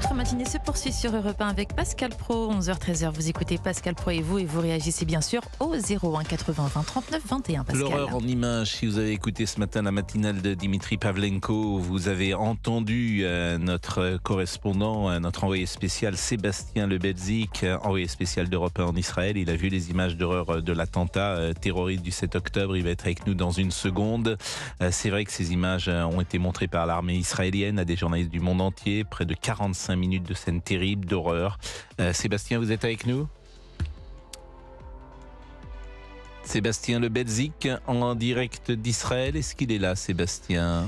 Votre matinée se poursuit sur Europe 1 avec Pascal Pro, 11h-13h. Vous écoutez Pascal Pro et vous, et vous réagissez bien sûr au 01 80 20 39 21. L'horreur en images, si vous avez écouté ce matin la matinale de Dimitri Pavlenko, vous avez entendu euh, notre correspondant, euh, notre envoyé spécial Sébastien Lebedzik, euh, envoyé spécial d'Europe 1 en Israël. Il a vu les images d'horreur de l'attentat terroriste du 7 octobre. Il va être avec nous dans une seconde. C'est vrai que ces images ont été montrées par l'armée israélienne à des journalistes du monde entier. Près de 45 minutes de scènes terribles, d'horreur. Euh, Sébastien, vous êtes avec nous Sébastien Le Belzic, en direct d'Israël. Est-ce qu'il est là, Sébastien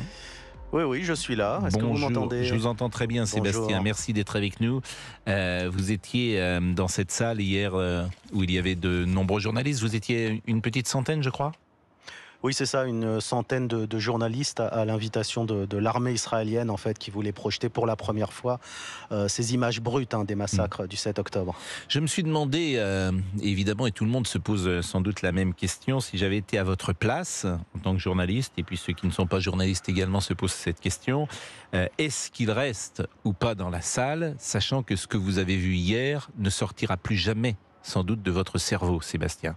oui, oui, je suis là. Est-ce que vous m'entendez Je vous entends très bien, Sébastien. Merci d'être avec nous. Euh, vous étiez euh, dans cette salle hier où il y avait de nombreux journalistes. Vous étiez une petite centaine, je crois oui, c'est ça, une centaine de, journalistes à, l'invitation de, l'armée israélienne, en fait, qui voulait projeter pour la première fois euh, ces images brutes hein, des massacres du 7 octobre. Je me suis demandé, euh, évidemment, et tout le monde se pose euh, sans doute la même question, si j'avais été à votre place en tant que journaliste, et puis ceux qui ne sont pas journalistes également se posent cette question, est-ce qu'il reste ou pas dans la salle, sachant que ce que vous avez vu hier ne sortira plus jamais, sans doute, de votre cerveau, Sébastien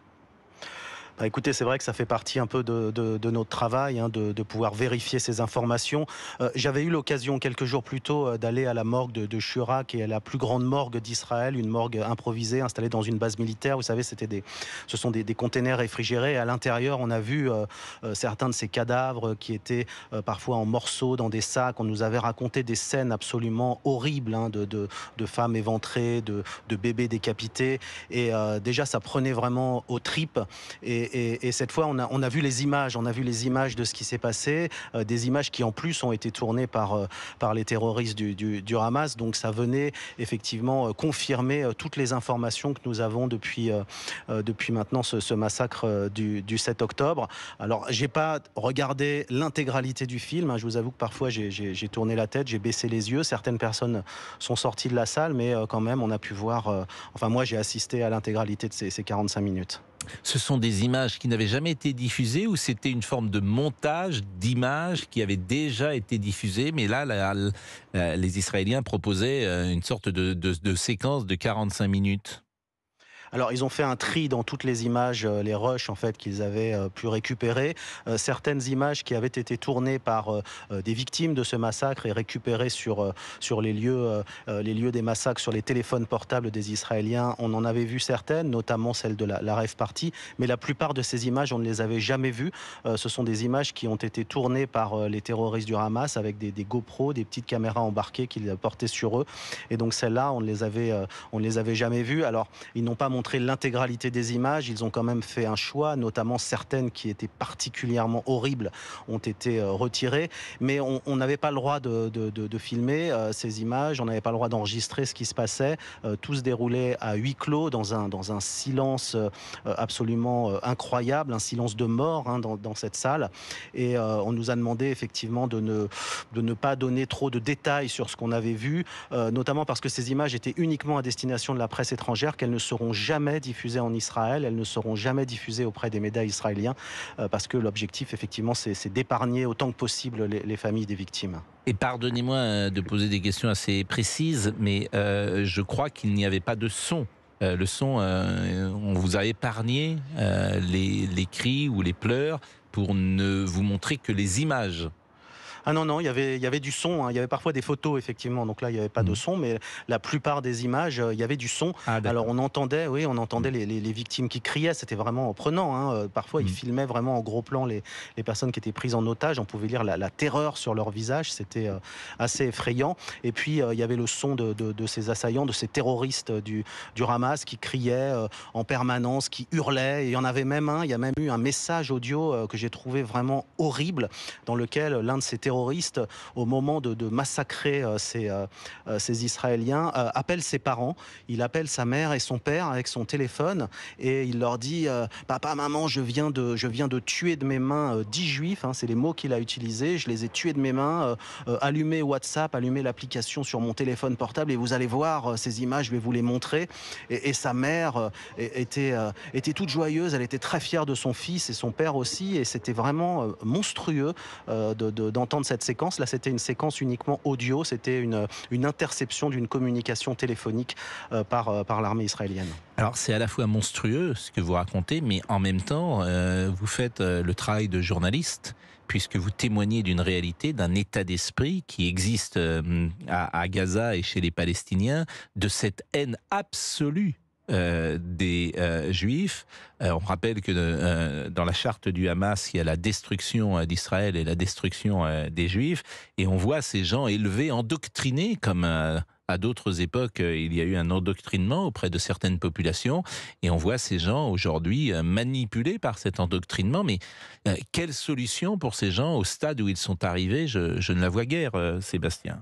bah, écoutez, c'est vrai que ça fait partie un peu de, notre travail, hein, de, pouvoir vérifier ces informations. Euh, j'avais eu l'occasion quelques jours plus tôt euh, d'aller à la morgue de, Shura, qui est la plus grande morgue d'Israël, une morgue improvisée installée dans une base militaire. Vous savez, c'était des, ce sont des, des containers réfrigérés. à l'intérieur, on a vu euh, certains de ces cadavres qui étaient parfois en morceaux dans des sacs. On nous avait raconté des scènes absolument horribles hein, de, femmes éventrées, de, bébés décapités. Et déjà, ça prenait vraiment aux tripes. Et et, cette fois, on a, vu les images, on a vu les images de ce qui s'est passé, euh, des images qui en plus ont été tournées par, euh, les terroristes du, Hamas. Donc ça venait effectivement euh, confirmer toutes les informations que nous avons depuis, depuis maintenant ce, massacre du, 7 octobre. Alors j'ai pas regardé l'intégralité du film. Hein. Je vous avoue que parfois j'ai tourné la tête, j'ai baissé les yeux. Certaines personnes sont sorties de la salle, mais quand même on a pu voir. enfin moi j'ai assisté à l'intégralité de ces 45 minutes. Ce sont des images qui n'avaient jamais été diffusées ou c'était une forme de montage d'images qui avaient déjà été diffusées, mais là, les Israéliens proposaient euh, une sorte de séquence de 45 minutes alors, ils ont fait un tri dans toutes les images, euh, les rushs en fait qu'ils avaient euh, pu récupérer. Euh, certaines images qui avaient été tournées par des victimes de ce massacre et récupérées sur, sur les, lieux, les lieux des massacres, sur les téléphones portables des Israéliens, on en avait vu certaines, notamment celle de la, la rêve partie, mais la plupart de ces images, on ne les avait jamais vues. ce sont des images qui ont été tournées par les terroristes du Hamas avec des, des GoPro, des petites caméras embarquées qu'ils portaient sur eux. Et donc celles-là, on ne les avait, on les avait jamais vues. Alors, ils n'ont pas montré l'intégralité des images, ils ont quand même fait un choix, notamment certaines qui étaient particulièrement horribles ont été euh, retirées. Mais on n'avait pas le droit de, filmer euh, ces images, on n'avait pas le droit d'enregistrer ce qui se passait. Euh, tout se déroulait à huis clos dans un, dans un silence absolument incroyable, un silence de mort hein, dans, cette salle. Et on nous a demandé effectivement de ne, de ne pas donner trop de détails sur ce qu'on avait vu, notamment parce que ces images étaient uniquement à destination de la presse étrangère, qu'elles ne seront jamais diffusées en Israël, elles ne seront jamais diffusées auprès des médias israéliens, euh, parce que l'objectif, effectivement, c'est d'épargner autant que possible les, familles des victimes. Et pardonnez-moi euh, de poser des questions assez précises, mais euh, je crois qu'il n'y avait pas de son. le son, on vous a épargné les cris ou les pleurs pour ne vous montrer que les images. Ah non, non, il y avait, y avait du son. Hein. Il y avait parfois des photos, effectivement. Donc là, il n'y avait pas de mm. son, mais la plupart des images, euh, il y avait du son. Ah, Alors on entendait, oui, on entendait mm. les, victimes qui criaient. C'était vraiment prenant. Hein. Euh, parfois, ils mm. filmaient vraiment en gros plan les, personnes qui étaient prises en otage. On pouvait lire la, terreur sur leur visage. C'était euh, assez effrayant. Et puis, il y avait le son de, ces assaillants, de ces terroristes du, du Hamas qui criaient en permanence, qui hurlaient. il y en avait même un. Il y a même eu un message audio que j'ai trouvé vraiment horrible dans lequel l'un de ces terroristes terroriste au moment de, massacrer euh, ces, euh, euh, ces Israéliens, appelle ses parents. Il appelle sa mère et son père avec son téléphone et il leur dit Papa, maman, je viens, de, je viens de tuer de mes mains 10 juifs. Hein, c'est les mots qu'il a utilisés. Je les ai tués de mes mains. allumez WhatsApp, allumez l'application sur mon téléphone portable et vous allez voir ces images, je vais vous les montrer. Et, sa mère était, était toute joyeuse. Elle était très fière de son fils et son père aussi. Et c'était vraiment monstrueux d'entendre de, cette séquence. Là, c'était une séquence uniquement audio, c'était une, interception d'une communication téléphonique euh, par, euh, par l'armée israélienne. Alors, c'est à la fois monstrueux ce que vous racontez, mais en même temps, euh, vous faites le travail de journaliste puisque vous témoignez d'une réalité, d'un état d'esprit qui existe à Gaza et chez les Palestiniens, de cette haine absolue euh, des euh, Juifs. Euh, on rappelle que dans la charte du Hamas, il y a la destruction d'Israël et la destruction des Juifs. Et on voit ces gens élevés, endoctrinés comme à d'autres époques, il y a eu un endoctrinement auprès de certaines populations, et on voit ces gens aujourd'hui manipulés par cet endoctrinement. Mais quelle solution pour ces gens au stade où ils sont arrivés je ne la vois guère, Sébastien.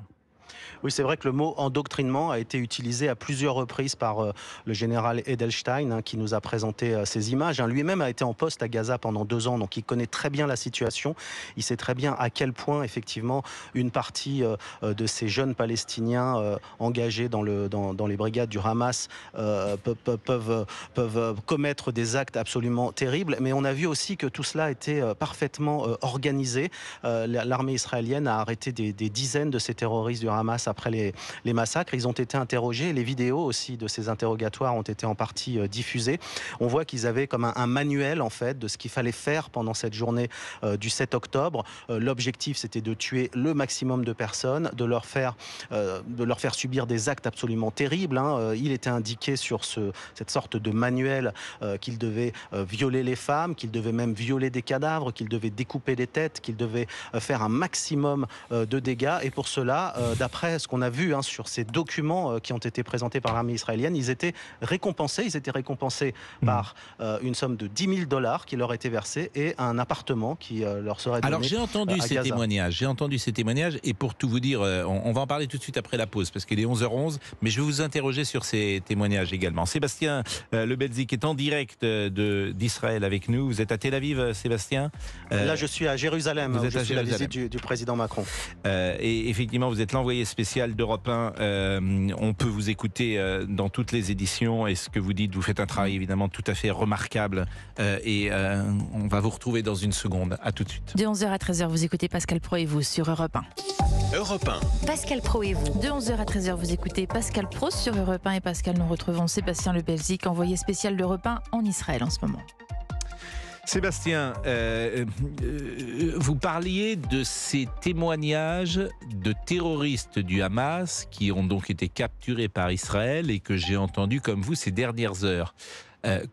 Oui, c'est vrai que le mot endoctrinement a été utilisé à plusieurs reprises par euh, le général Edelstein, hein, qui nous a présenté euh, ces images. Hein. Lui-même a été en poste à Gaza pendant deux ans, donc il connaît très bien la situation. Il sait très bien à quel point, effectivement, une partie euh, de ces jeunes Palestiniens engagés dans, le, dans, les brigades du Hamas peuvent, peuvent, commettre des actes absolument terribles. Mais on a vu aussi que tout cela était parfaitement organisé. L'armée israélienne a arrêté des, des dizaines de ces terroristes du Hamas après les, massacres. Ils ont été interrogés. Les vidéos aussi de ces interrogatoires ont été en partie euh, diffusées. On voit qu'ils avaient comme un, manuel en fait de ce qu'il fallait faire pendant cette journée euh, du 7 octobre. Euh, l'objectif c'était de tuer le maximum de personnes, de leur faire, de leur faire subir des actes absolument terribles. Hein. Il était indiqué sur ce, cette sorte de manuel qu'ils devaient violer les femmes, qu'ils devaient même violer des cadavres, qu'ils devaient découper des têtes, qu'ils devaient faire un maximum de dégâts. Et pour cela, d'après ce qu'on a vu hein, sur ces documents euh, qui ont été présentés par l'armée israélienne, ils étaient récompensés. Ils étaient récompensés hmm. par euh, une somme de 10 000 dollars qui leur était versée et un appartement qui euh, leur serait donné. Alors j'ai entendu ces témoignages, j'ai entendu ces témoignages et pour tout vous dire, on, va en parler tout de suite après la pause parce qu'il est 11h11, mais je vais vous interroger sur ces témoignages également. Sébastien Le est en direct d'Israël avec nous. Vous êtes à Tel Aviv, Sébastien Là, je suis à Jérusalem. Vous hein, êtes à la visite du président Macron. et effectivement, vous êtes l'envoyé spécial spécial d'Europe 1. Euh, on peut vous écouter euh, dans toutes les éditions et ce que vous dites, vous faites un travail évidemment tout à fait remarquable. Euh, et on va vous retrouver dans une seconde. À tout de suite. De 11h à 13h, vous écoutez Pascal Pro et vous sur Europe 1. Europe 1. Pascal Pro et vous. De 11h à 13h, vous écoutez Pascal Pro sur Europe 1 et Pascal, nous retrouvons Sébastien Le Belzic, envoyé spécial d'Europe 1 en Israël en ce moment. Sébastien, euh, euh, euh, vous parliez de ces témoignages de terroristes du Hamas qui ont donc été capturés par Israël et que j'ai entendu comme vous ces dernières heures.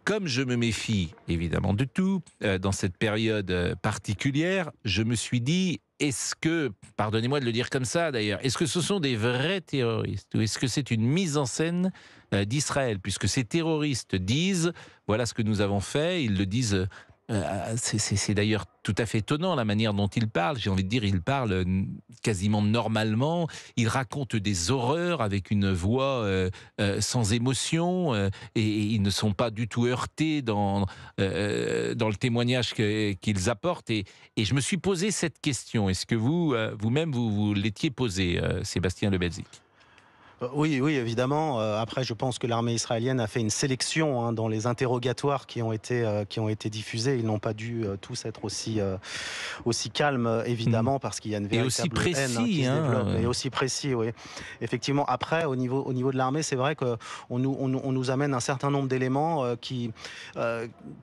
comme je me méfie évidemment de tout dans cette période particulière, je me suis dit, est-ce que, pardonnez-moi de le dire comme ça d'ailleurs, est-ce que ce sont des vrais terroristes ou est-ce que c'est une mise en scène d'Israël Puisque ces terroristes disent, voilà ce que nous avons fait, ils le disent euh, euh, c'est d'ailleurs tout à fait étonnant la manière dont il parle. J'ai envie de dire, il parle euh, quasiment normalement. Il raconte des horreurs avec une voix sans émotion et, ils ne sont pas du tout heurtés dans, dans le témoignage qu'ils apportent. Et, je me suis posé cette question. Est-ce que vous, vous-même, vous, l'étiez posé, Sébastien Lebelzik euh, oui, oui, évidemment. Euh, après, je pense que l'armée israélienne a fait une sélection hein, dans les interrogatoires qui ont été, euh, qui ont été diffusés. Ils n'ont pas dû tous être aussi, aussi calmes, évidemment, hmm. parce qu'il y a une véritable et aussi hein, précis, haine, qui se hein, développe. Et aussi précis, oui. Effectivement. Après, au niveau, au niveau de l'armée, c'est vrai qu'on nous, on, nous amène un certain nombre d'éléments qui,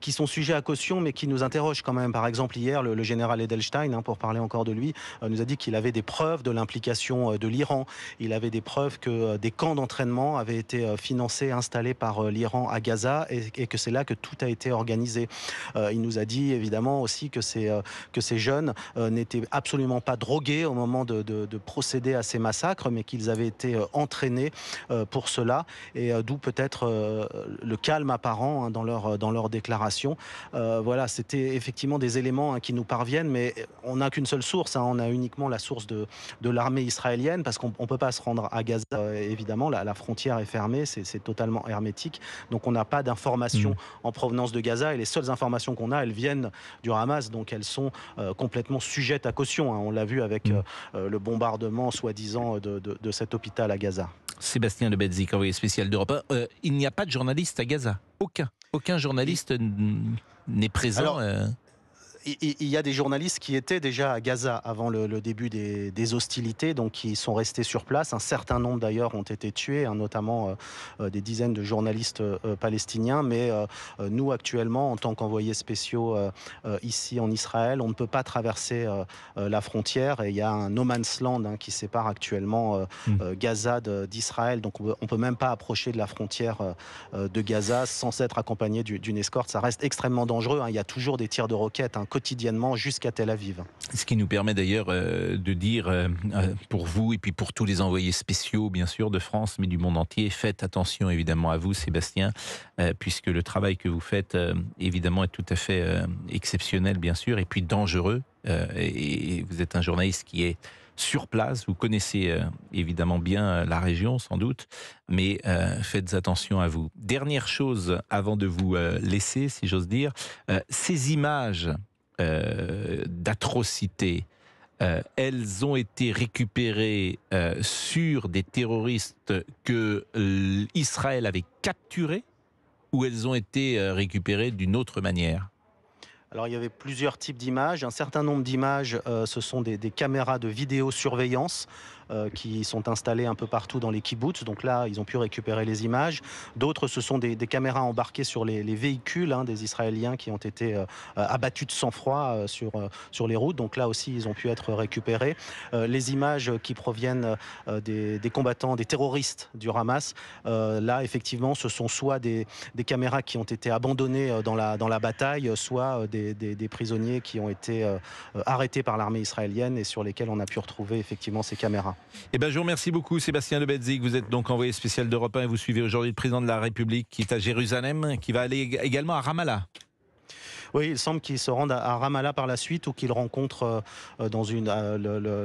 qui sont sujets à caution, mais qui nous interrogent quand même. Par exemple, hier, le, le général Edelstein, pour parler encore de lui, nous a dit qu'il avait des preuves de l'implication de l'Iran. Il avait des preuves que euh, des camps d'entraînement avaient été euh, financés, installés par euh, l'Iran à Gaza et, que c'est là que tout a été organisé. il nous a dit évidemment aussi que ces, jeunes n'étaient absolument pas drogués au moment de, procéder à ces massacres, mais qu'ils avaient été entraînés pour cela et d'où peut-être le calme apparent hein, dans, leur, dans déclaration. voilà, c'était effectivement des éléments hein, qui nous parviennent, mais on n'a qu'une seule source, hein. on a uniquement la source de, de l'armée israélienne parce qu'on ne peut pas se rendre à Gaza évidemment, la, frontière est fermée, c'est totalement hermétique. Donc on n'a pas d'informations mm. en provenance de Gaza et les seules informations qu'on a, elles viennent du Hamas. Donc elles sont euh, complètement sujettes à caution. Hein. On l'a vu avec mm. euh, euh, le bombardement soi-disant de, cet hôpital à Gaza. Sébastien Lebedzi, envoyé spécial d'Europe il n'y a pas de journaliste à Gaza. Aucun. Aucun journaliste n'est présent il y a des journalistes qui étaient déjà à Gaza avant le, début des, hostilités, donc qui sont restés sur place. Un certain nombre d'ailleurs ont été tués, hein, notamment euh, euh, des dizaines de journalistes euh, palestiniens. Mais nous, actuellement, en tant qu'envoyés spéciaux ici en Israël, on ne peut pas traverser la frontière. Et il y a un no man's land hein, qui sépare actuellement mmh. Gaza d'Israël. Donc on ne peut même pas approcher de la frontière de Gaza sans être accompagné d'une escorte. Ça reste extrêmement dangereux. Hein. Il y a toujours des tirs de roquettes quotidiennement jusqu'à Tel Aviv. Ce qui nous permet d'ailleurs euh, de dire euh, euh, pour vous et puis pour tous les envoyés spéciaux, bien sûr, de France, mais du monde entier, faites attention évidemment à vous, Sébastien, puisque le travail que vous faites, évidemment, est tout à fait exceptionnel, bien sûr, et puis dangereux. et vous êtes un journaliste qui est sur place. Vous connaissez évidemment bien la région, sans doute, mais faites attention à vous. Dernière chose avant de vous laisser, si j'ose dire, ces images euh, d'atrocités. Euh, elles ont été récupérées euh, sur des terroristes que Israël avait capturés ou elles ont été récupérées d'une autre manière alors il y avait plusieurs types d'images. Un certain nombre d'images, ce sont des, caméras de vidéosurveillance euh, qui sont installés un peu partout dans les kibbutz. Donc là, ils ont pu récupérer les images. D'autres, ce sont des, caméras embarquées sur les, véhicules hein, des Israéliens qui ont été euh, euh, abattus de sang-froid sur, sur les routes. Donc là aussi, ils ont pu être récupérés. les images qui proviennent des, combattants, des terroristes du Hamas, là, effectivement, ce sont soit des, caméras qui ont été abandonnées dans la, dans la bataille, soit des, des prisonniers qui ont été arrêtés par l'armée israélienne et sur lesquels on a pu retrouver effectivement ces caméras. Eh bien, je vous remercie beaucoup, Sébastien de Vous êtes donc envoyé spécial d'Europe 1 et vous suivez aujourd'hui le président de la République qui est à Jérusalem, qui va aller également à Ramallah. Oui, il semble qu'il se rende à Ramallah par la suite ou qu'il rencontre euh, euh, dans une, euh,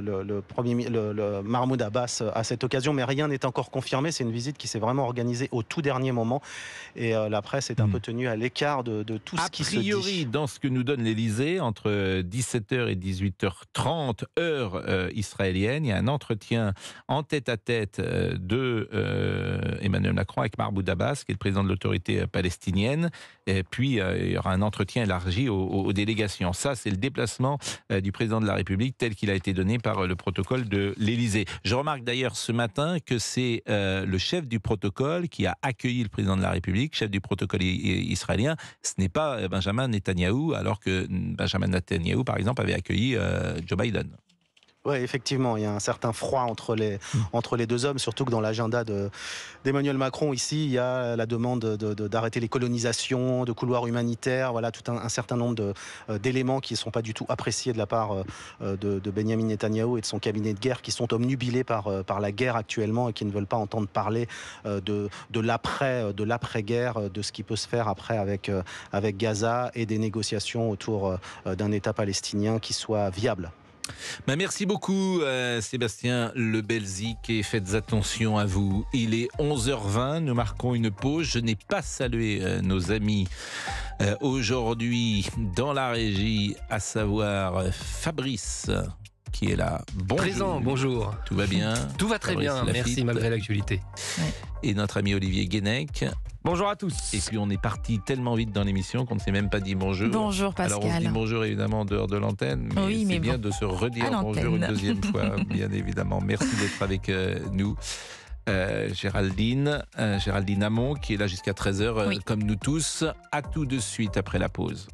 le, premier, le, Mahmoud Abbas à cette occasion, mais rien n'est encore confirmé. C'est une visite qui s'est vraiment organisée au tout dernier moment et la presse est un hmm. peu tenue à l'écart de, tout ce qui se dit. dans ce que nous donne l'Elysée, entre 17h et 18h30, heure israélienne, il y a un entretien en tête-à-tête de Emmanuel Macron avec Mahmoud Abbas, qui est le président de l'autorité palestinienne. Et puis, il y aura un entretien aux, aux délégations. Ça, c'est le déplacement euh, du président de la République tel qu'il a été donné par euh, le protocole de l'Élysée. Je remarque d'ailleurs ce matin que c'est euh, le chef du protocole qui a accueilli le président de la République, chef du protocole israélien. Ce n'est pas Benjamin Netanyahou, alors que Benjamin Netanyahou, par exemple, avait accueilli Joe Biden. Oui, effectivement, il y a un certain froid entre les, mm. entre les deux hommes, surtout que dans l'agenda d'Emmanuel Macron, ici, il y a la demande d'arrêter les colonisations, de couloirs humanitaires, voilà, tout un, certain nombre euh, d'éléments qui ne sont pas du tout appréciés de la part euh, euh, de, Benjamin Netanyahu et de son cabinet de guerre, qui sont omnubilés par, par la guerre actuellement et qui ne veulent pas entendre parler de, de l'après-guerre, de ce qui peut se faire après avec, avec Gaza et des négociations autour d'un État palestinien qui soit viable. Bah, merci beaucoup euh, Sébastien Le Lebelzik et faites attention à vous. Il est 11h20, nous marquons une pause. Je n'ai pas salué euh, nos amis euh, aujourd'hui dans la régie, à savoir Fabrice qui est là. Bonjour. bonjour. Tout va bien Tout va très bien, merci malgré l'actualité. Et notre ami Olivier Guénec, Bonjour à tous. Et puis on est parti tellement vite dans l'émission qu'on ne s'est même pas dit bonjour. Bonjour Pascal. Alors on se dit bonjour évidemment en dehors de l'antenne, mais c'est bien de se redire bonjour une deuxième fois, bien évidemment. Merci d'être avec euh, nous. Euh, Géraldine, euh, Géraldine Amon, qui est là jusqu'à 13h, comme nous tous. À tout de suite après la pause.